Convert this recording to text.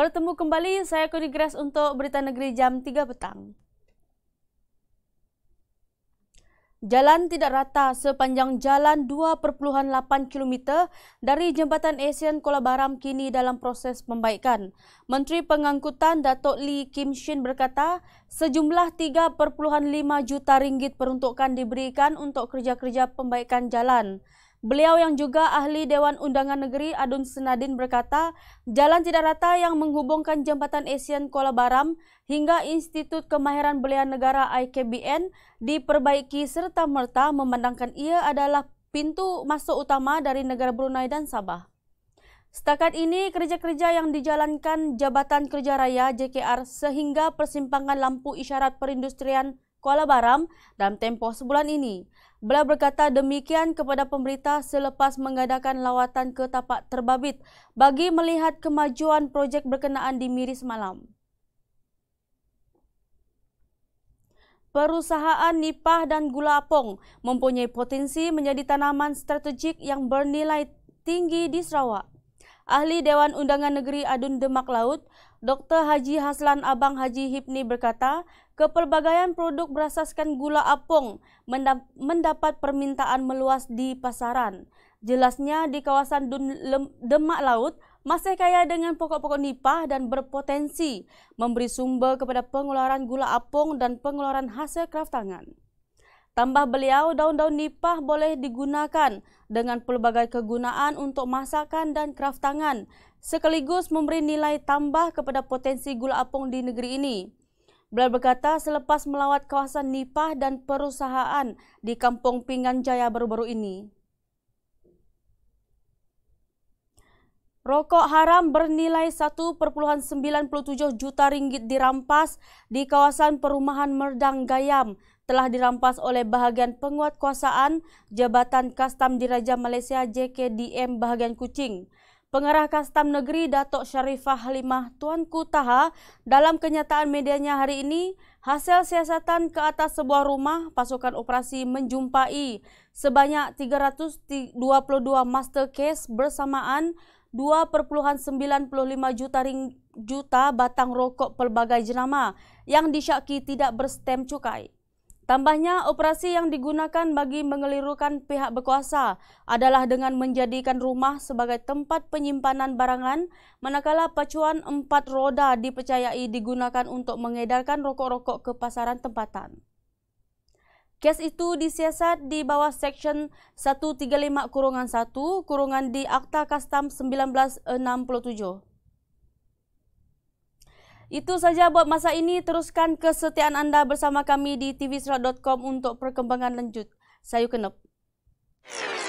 Bertemu kembali, saya Kuni Grace untuk Berita Negeri jam 3 petang. Jalan tidak rata sepanjang jalan 2.8 km dari Jambatan Asian Kuala Baram kini dalam proses pembaikan. Menteri Pengangkutan Datuk Lee Kim Shin berkata, sejumlah 3.5 juta ringgit peruntukan diberikan untuk kerja-kerja pembaikan jalan. Beliau yang juga ahli Dewan Undangan Negeri Adun Senadin berkata, jalan tidak rata yang menghubungkan Jembatan Asian Kuala Baram hingga Institut Kemahiran Belian Negara IKBN diperbaiki serta merta memandangkan ia adalah pintu masuk utama dari negara Brunei dan Sabah. Setakat ini, kerja-kerja yang dijalankan Jabatan Kerja Raya JKR sehingga persimpangan lampu isyarat perindustrian Kuala Baram dalam tempoh sebulan ini. Beliau berkata demikian kepada pemerintah selepas mengadakan lawatan ke tapak terbabit bagi melihat kemajuan projek berkenaan di Miris Malam. Perusahaan Nipah dan Gula Apong mempunyai potensi menjadi tanaman strategik yang bernilai tinggi di Sarawak. Ahli Dewan Undangan Negeri Adun Demak Laut, Dr. Haji Haslan Abang Haji Hipni berkata, kepelbagaian produk berasaskan gula apung mendapat permintaan meluas di pasaran. Jelasnya di kawasan Dun Demak Laut masih kaya dengan pokok-pokok nipah dan berpotensi memberi sumber kepada pengeluaran gula apung dan pengeluaran hasil kraft Tambah beliau, daun-daun nipah boleh digunakan dengan pelbagai kegunaan untuk masakan dan kraftangan, sekaligus memberi nilai tambah kepada potensi gula apung di negeri ini. Beliau berkata selepas melawat kawasan nipah dan perusahaan di Kampung Pingan Jaya baru-baru ini. Rokok haram bernilai 1.97 juta ringgit dirampas di kawasan perumahan Merdang Gayam telah dirampas oleh bahagian penguatkuasaan Jabatan Kastam Diraja Malaysia JKDM Bahagian Kuching. Pengarah Kastam Negeri Datuk Sharifah Halimah Tuan Kutaha dalam kenyataan medianya hari ini, hasil siasatan ke atas sebuah rumah pasukan operasi menjumpai sebanyak 322 master case bersamaan 2.95 juta ring juta batang rokok pelbagai jenama yang disyaki tidak berstem cukai. Tambahnya, operasi yang digunakan bagi mengelirukan pihak berkuasa adalah dengan menjadikan rumah sebagai tempat penyimpanan barangan, manakala pacuan empat roda dipercayai digunakan untuk mengedarkan rokok-rokok ke pasaran tempatan. Kes itu disiasat di bawah Seksyen 135 Kurungan 1 Kurungan di Akta Kastam 1967. Itu saja buat masa ini. Teruskan kesetiaan anda bersama kami di tvsurat.com untuk perkembangan lanjut. Saya Kenop. Yeah.